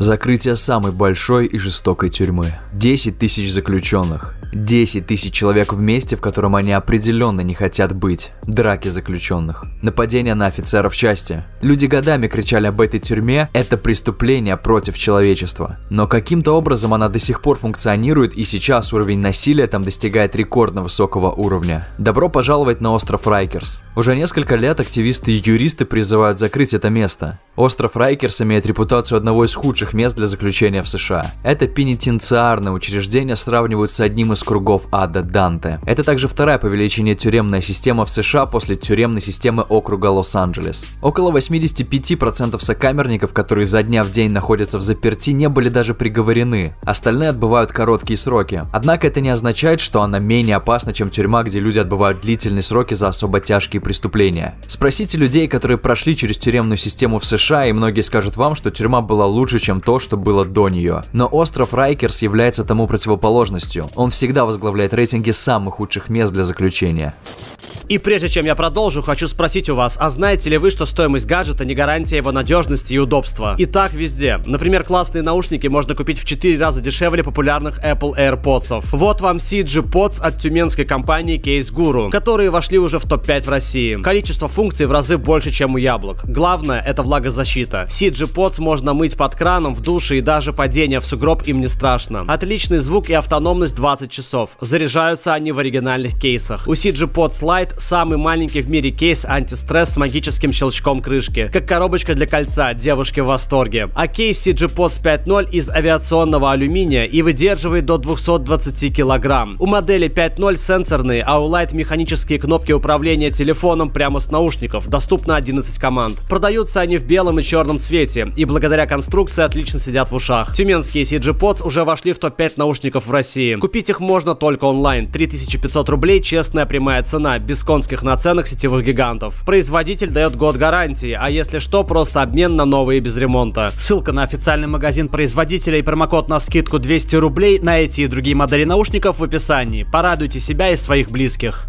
Закрытие самой большой и жестокой тюрьмы. 10 тысяч заключенных. 10 тысяч человек в месте, в котором они определенно не хотят быть. Драки заключенных. Нападения на офицеров части. Люди годами кричали об этой тюрьме – это преступление против человечества. Но каким-то образом она до сих пор функционирует и сейчас уровень насилия там достигает рекордно высокого уровня. Добро пожаловать на остров Райкерс. Уже несколько лет активисты и юристы призывают закрыть это место. Остров Райкерс имеет репутацию одного из худших лучших мест для заключения в США. Это пенитенциарное учреждение сравнивают с одним из кругов ада Данте. Это также вторая по величине тюремная система в США после тюремной системы округа Лос-Анджелес. Около 85% сокамерников, которые за дня в день находятся в заперти, не были даже приговорены. Остальные отбывают короткие сроки. Однако это не означает, что она менее опасна, чем тюрьма, где люди отбывают длительные сроки за особо тяжкие преступления. Спросите людей, которые прошли через тюремную систему в США, и многие скажут вам, что тюрьма была лучше, чем то, что было до нее. Но остров Райкерс является тому противоположностью. Он всегда возглавляет рейтинги самых худших мест для заключения. И прежде чем я продолжу, хочу спросить у вас, а знаете ли вы, что стоимость гаджета не гарантия его надежности и удобства? И так везде. Например, классные наушники можно купить в 4 раза дешевле популярных Apple AirPods. Вот вам CG Pods от тюменской компании Case Guru, которые вошли уже в топ-5 в России. Количество функций в разы больше, чем у яблок. Главное это влагозащита. CG Pods можно мыть под краном, в душе и даже падение в сугроб им не страшно. Отличный звук и автономность 20 часов. Заряжаются они в оригинальных кейсах. У CG Pod Slide самый маленький в мире кейс антистресс с магическим щелчком крышки. Как коробочка для кольца, девушки в восторге. А кейс CG Pods 5.0 из авиационного алюминия и выдерживает до 220 килограмм. У модели 5.0 сенсорные, а у Lite механические кнопки управления телефоном прямо с наушников. Доступно 11 команд. Продаются они в белом и черном цвете и благодаря конструкции отлично отлично сидят в ушах. Тюменские CG Pods уже вошли в топ-5 наушников в России. Купить их можно только онлайн. 3500 рублей честная прямая цена, без конских наценок сетевых гигантов. Производитель дает год гарантии, а если что, просто обмен на новые без ремонта. Ссылка на официальный магазин производителя и промокод на скидку 200 рублей на эти и другие модели наушников в описании. Порадуйте себя и своих близких.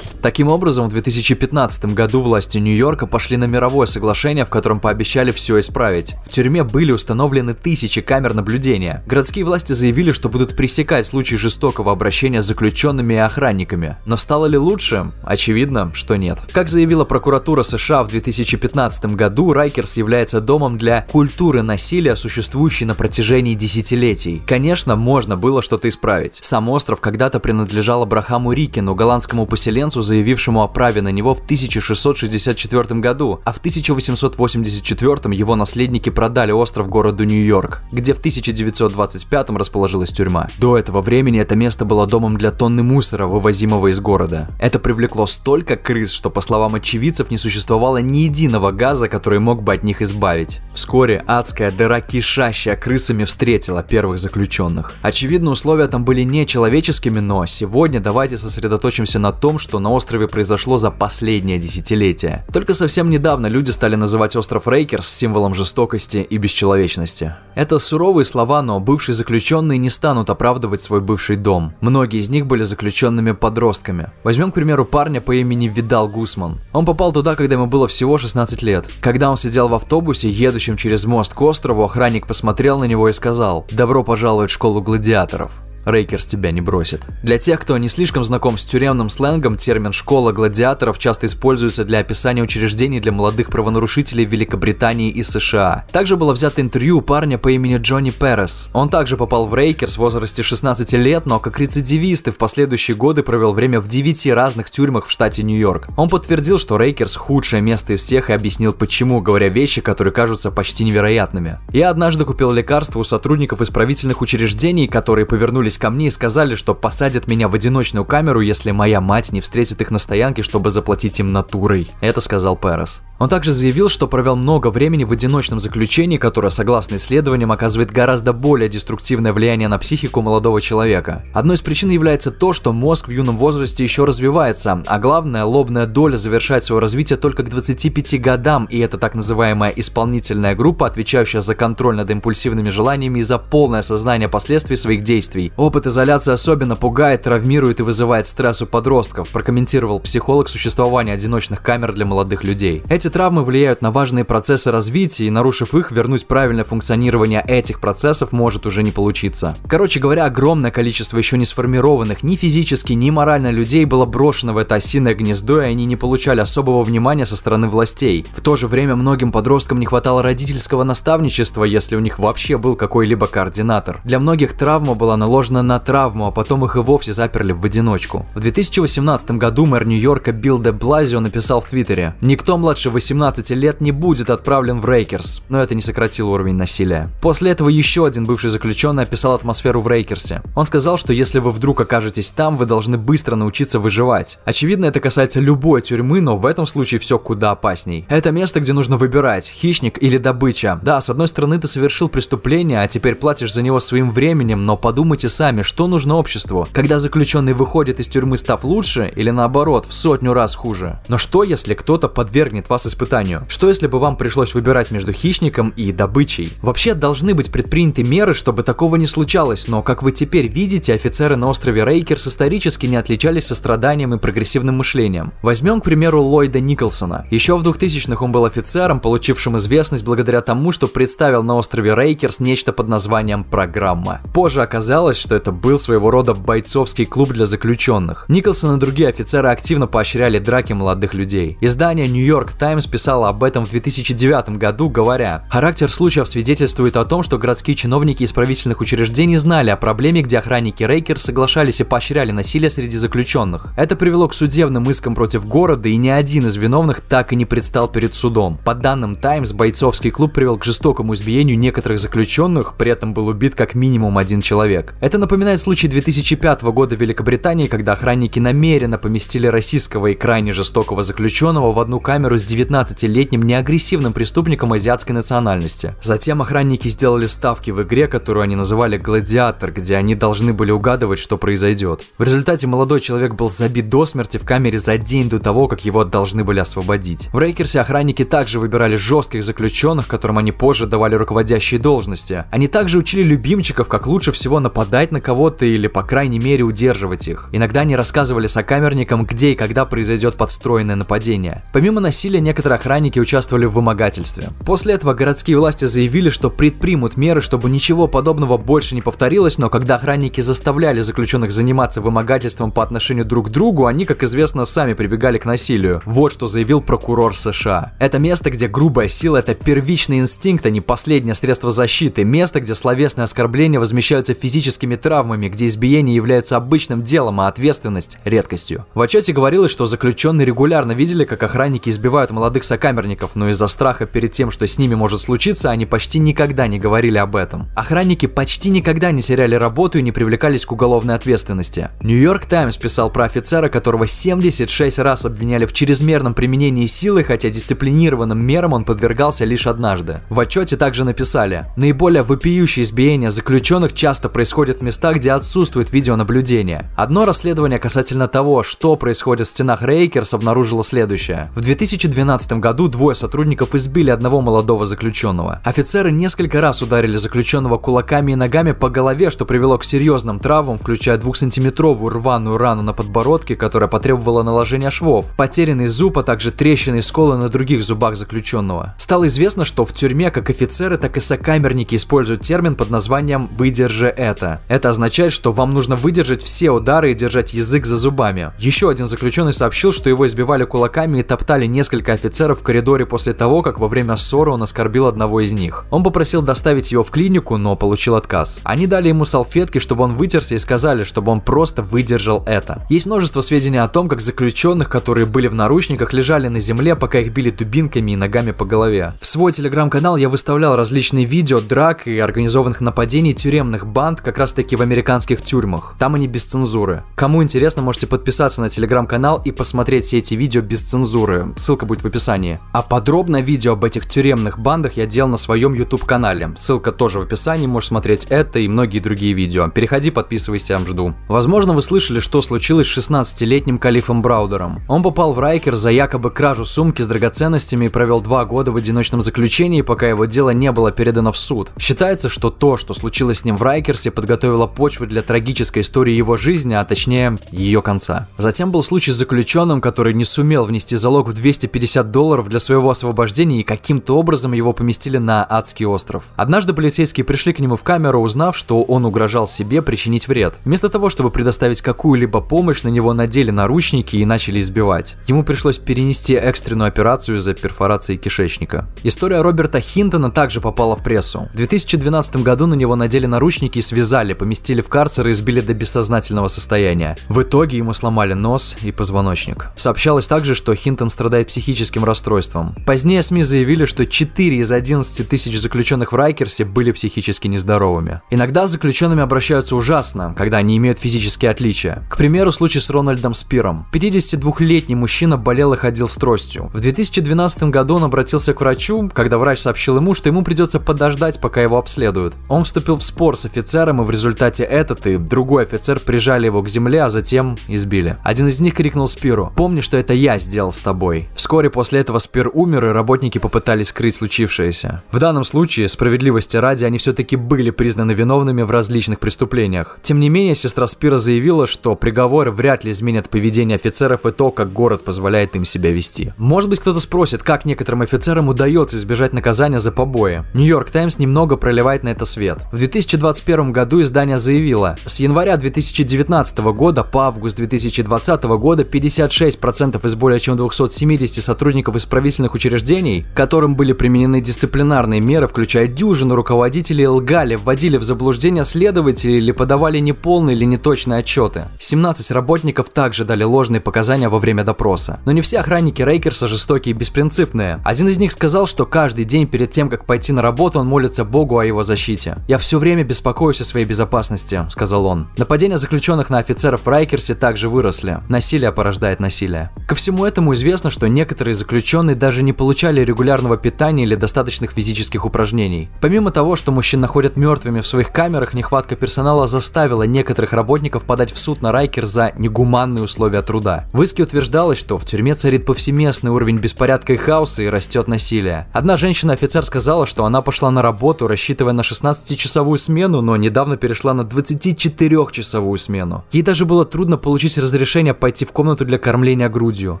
Таким образом, в 2015 году власти Нью-Йорка пошли на мировое соглашение, в котором пообещали все исправить. В тюрьме были установлены тысячи камер наблюдения. Городские власти заявили, что будут пресекать случаи жестокого обращения с заключенными и охранниками. Но стало ли лучше? Очевидно, что нет. Как заявила прокуратура США в 2015 году, Райкерс является домом для культуры насилия, существующей на протяжении десятилетий. Конечно, можно было что-то исправить. Сам остров когда-то принадлежал Абрахаму Рикину, голландскому поселенцу, заявившему о праве на него в 1664 году, а в 1884 его наследники продали остров городу Нью-Йорк, где в 1925 расположилась тюрьма. До этого времени это место было домом для тонны мусора, вывозимого из города. Это привлекло столько крыс, что, по словам очевидцев, не существовало ни единого газа, который мог бы от них избавить. Вскоре адская дыра, кишащая крысами, встретила первых заключенных. Очевидно, условия там были нечеловеческими, но сегодня давайте сосредоточимся на том, что на острове произошло за последнее десятилетие. Только совсем недавно люди стали называть остров Рейкерс символом жестокости и бесчеловечности. Это суровые слова, но бывшие заключенные не станут оправдывать свой бывший дом. Многие из них были заключенными подростками. Возьмем, к примеру, парня по имени Видал Гусман. Он попал туда, когда ему было всего 16 лет. Когда он сидел в автобусе, едущем через мост к острову, охранник посмотрел на него и сказал «Добро пожаловать в школу гладиаторов». Рейкерс тебя не бросит. Для тех, кто не слишком знаком с тюремным сленгом, термин «школа гладиаторов» часто используется для описания учреждений для молодых правонарушителей в Великобритании и США. Также было взято интервью парня по имени Джонни Перес. Он также попал в Рейкерс в возрасте 16 лет, но как рецидивист и в последующие годы провел время в 9 разных тюрьмах в штате Нью-Йорк. Он подтвердил, что Рейкерс худшее место из всех и объяснил почему, говоря вещи, которые кажутся почти невероятными. Я однажды купил лекарство у сотрудников исправительных учреждений, которые повернулись обратились ко мне и сказали, что посадят меня в одиночную камеру, если моя мать не встретит их на стоянке, чтобы заплатить им натурой. Это сказал Перес. Он также заявил, что провел много времени в одиночном заключении, которое, согласно исследованиям, оказывает гораздо более деструктивное влияние на психику молодого человека. Одной из причин является то, что мозг в юном возрасте еще развивается, а главное, лобная доля завершает свое развитие только к 25 годам, и это так называемая исполнительная группа, отвечающая за контроль над импульсивными желаниями и за полное сознание последствий своих действий. Опыт изоляции особенно пугает, травмирует и вызывает стресс у подростков, прокомментировал психолог существование одиночных камер для молодых людей. Эти травмы влияют на важные процессы развития, и нарушив их, вернуть правильное функционирование этих процессов может уже не получиться. Короче говоря, огромное количество еще не сформированных ни физически, ни морально людей было брошено в это осиное гнездо, и они не получали особого внимания со стороны властей. В то же время многим подросткам не хватало родительского наставничества, если у них вообще был какой-либо координатор. Для многих травма была наложена возможно, на травму, а потом их и вовсе заперли в одиночку. В 2018 году мэр Нью-Йорка Билл де Блазио написал в Твиттере «Никто младше 18 лет не будет отправлен в Рейкерс», но это не сократило уровень насилия. После этого еще один бывший заключенный описал атмосферу в Рейкерсе. Он сказал, что если вы вдруг окажетесь там, вы должны быстро научиться выживать. Очевидно, это касается любой тюрьмы, но в этом случае все куда опасней. Это место, где нужно выбирать, хищник или добыча. Да, с одной стороны ты совершил преступление, а теперь платишь за него своим временем, но подумайте сами, что нужно обществу, когда заключенный выходит из тюрьмы, став лучше, или наоборот, в сотню раз хуже. Но что, если кто-то подвергнет вас испытанию? Что, если бы вам пришлось выбирать между хищником и добычей? Вообще, должны быть предприняты меры, чтобы такого не случалось, но, как вы теперь видите, офицеры на острове Рейкерс исторически не отличались состраданием и прогрессивным мышлением. Возьмем, к примеру, Ллойда Николсона. Еще в 2000-х он был офицером, получившим известность благодаря тому, что представил на острове Рейкерс нечто под названием «программа». Позже оказалось, что это был своего рода бойцовский клуб для заключенных. Николсон и другие офицеры активно поощряли драки молодых людей. Издание New York Times писало об этом в 2009 году, говоря, «Характер случаев свидетельствует о том, что городские чиновники исправительных учреждений знали о проблеме, где охранники Рейкер соглашались и поощряли насилие среди заключенных. Это привело к судебным искам против города, и ни один из виновных так и не предстал перед судом. По данным Times, бойцовский клуб привел к жестокому избиению некоторых заключенных, при этом был убит как минимум один человек. Это это напоминает случай 2005 года в Великобритании, когда охранники намеренно поместили российского и крайне жестокого заключенного в одну камеру с 19-летним неагрессивным преступником азиатской национальности. Затем охранники сделали ставки в игре, которую они называли «Гладиатор», где они должны были угадывать, что произойдет. В результате молодой человек был забит до смерти в камере за день до того, как его должны были освободить. В Рейкерсе охранники также выбирали жестких заключенных, которым они позже давали руководящие должности. Они также учили любимчиков, как лучше всего нападать нападать на кого-то или, по крайней мере, удерживать их. Иногда они рассказывали сокамерникам, где и когда произойдет подстроенное нападение. Помимо насилия, некоторые охранники участвовали в вымогательстве. После этого городские власти заявили, что предпримут меры, чтобы ничего подобного больше не повторилось, но когда охранники заставляли заключенных заниматься вымогательством по отношению друг к другу, они, как известно, сами прибегали к насилию. Вот что заявил прокурор США. Это место, где грубая сила – это первичный инстинкт, а не последнее средство защиты. Место, где словесные оскорбления возмещаются физическими травмами, где избиение является обычным делом, а ответственность – редкостью. В отчете говорилось, что заключенные регулярно видели, как охранники избивают молодых сокамерников, но из-за страха перед тем, что с ними может случиться, они почти никогда не говорили об этом. Охранники почти никогда не теряли работу и не привлекались к уголовной ответственности. Нью-Йорк Таймс писал про офицера, которого 76 раз обвиняли в чрезмерном применении силы, хотя дисциплинированным мерам он подвергался лишь однажды. В отчете также написали, наиболее вопиющие избиения заключенных часто происходят в местах, где отсутствует видеонаблюдение. Одно расследование касательно того, что происходит в стенах Рейкерс, обнаружило следующее. В 2012 году двое сотрудников избили одного молодого заключенного. Офицеры несколько раз ударили заключенного кулаками и ногами по голове, что привело к серьезным травмам, включая двухсантиметровую рваную рану на подбородке, которая потребовала наложения швов, потерянный зуб, а также трещины и сколы на других зубах заключенного. Стало известно, что в тюрьме как офицеры, так и сокамерники используют термин под названием «выдержи это». Это означает, что вам нужно выдержать все удары и держать язык за зубами. Еще один заключенный сообщил, что его избивали кулаками и топтали несколько офицеров в коридоре после того, как во время ссоры он оскорбил одного из них. Он попросил доставить его в клинику, но получил отказ. Они дали ему салфетки, чтобы он вытерся и сказали, чтобы он просто выдержал это. Есть множество сведений о том, как заключенных, которые были в наручниках, лежали на земле, пока их били дубинками и ногами по голове. В свой телеграм-канал я выставлял различные видео драк и организованных нападений тюремных банд как раз таки в американских тюрьмах. Там они без цензуры. Кому интересно, можете подписаться на телеграм-канал и посмотреть все эти видео без цензуры. Ссылка будет в описании. А подробно видео об этих тюремных бандах я делал на своем YouTube канале. Ссылка тоже в описании, можешь смотреть это и многие другие видео. Переходи, подписывайся, я жду. Возможно, вы слышали, что случилось с 16-летним Калифом Браудером. Он попал в Райкер за якобы кражу сумки с драгоценностями и провел два года в одиночном заключении, пока его дело не было передано в суд. Считается, что то, что случилось с ним в Райкерсе, подготовило подготовила почву для трагической истории его жизни, а точнее ее конца. Затем был случай с заключенным, который не сумел внести залог в 250 долларов для своего освобождения и каким-то образом его поместили на адский остров. Однажды полицейские пришли к нему в камеру, узнав, что он угрожал себе причинить вред. Вместо того, чтобы предоставить какую-либо помощь, на него надели наручники и начали избивать. Ему пришлось перенести экстренную операцию за перфорацией кишечника. История Роберта Хинтона также попала в прессу. В 2012 году на него надели наручники и связали, поместили в карцер и избили до бессознательного состояния. В итоге ему сломали нос и позвоночник. Сообщалось также, что Хинтон страдает психическим расстройством. Позднее СМИ заявили, что 4 из 11 тысяч заключенных в Райкерсе были психически нездоровыми. Иногда с заключенными обращаются ужасно, когда они имеют физические отличия. К примеру, случай с Рональдом Спиром. 52-летний мужчина болел и ходил с тростью. В 2012 году он обратился к врачу, когда врач сообщил ему, что ему придется подождать, пока его обследуют. Он вступил в спор с офицером и в результате результате этот и другой офицер прижали его к земле, а затем избили. Один из них крикнул Спиру «Помни, что это я сделал с тобой». Вскоре после этого Спир умер, и работники попытались скрыть случившееся. В данном случае, справедливости ради, они все-таки были признаны виновными в различных преступлениях. Тем не менее, сестра Спира заявила, что приговор вряд ли изменит поведение офицеров и то, как город позволяет им себя вести. Может быть, кто-то спросит, как некоторым офицерам удается избежать наказания за побои. Нью-Йорк Таймс немного проливает на это свет. В 2021 году издание издание заявило, с января 2019 года по август 2020 года 56% из более чем 270 сотрудников исправительных учреждений, которым были применены дисциплинарные меры, включая дюжину руководителей, лгали, вводили в заблуждение следователей или подавали неполные или неточные отчеты. 17 работников также дали ложные показания во время допроса. Но не все охранники Рейкерса жестокие и беспринципные. Один из них сказал, что каждый день перед тем, как пойти на работу, он молится Богу о его защите. «Я все время беспокоюсь о своей безопасности безопасности», — сказал он. Нападения заключенных на офицеров в Райкерсе также выросли. Насилие порождает насилие. Ко всему этому известно, что некоторые заключенные даже не получали регулярного питания или достаточных физических упражнений. Помимо того, что мужчин находят мертвыми в своих камерах, нехватка персонала заставила некоторых работников подать в суд на Райкер за негуманные условия труда. В иске утверждалось, что в тюрьме царит повсеместный уровень беспорядка и хаоса и растет насилие. Одна женщина-офицер сказала, что она пошла на работу, рассчитывая на 16-часовую смену, но недавно перешла пришла на 24-часовую смену. Ей даже было трудно получить разрешение пойти в комнату для кормления грудью.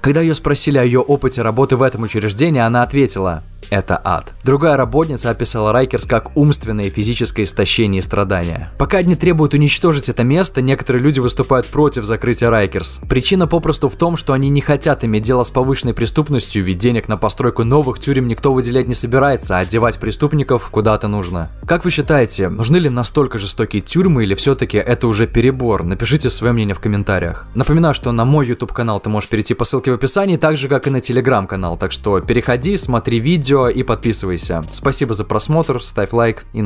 Когда ее спросили о ее опыте работы в этом учреждении, она ответила, это ад. Другая работница описала Райкерс как умственное и физическое истощение и страдания. Пока одни требуют уничтожить это место, некоторые люди выступают против закрытия Райкерс. Причина попросту в том, что они не хотят иметь дело с повышенной преступностью, ведь денег на постройку новых тюрем никто выделять не собирается, а одевать преступников куда-то нужно. Как вы считаете, нужны ли настолько жестокие тюрьмы или все-таки это уже перебор? Напишите свое мнение в комментариях. Напоминаю, что на мой YouTube канал ты можешь перейти по ссылке в описании, так же как и на телеграм канал, так что переходи, смотри видео, видео и подписывайся. Спасибо за просмотр, ставь лайк и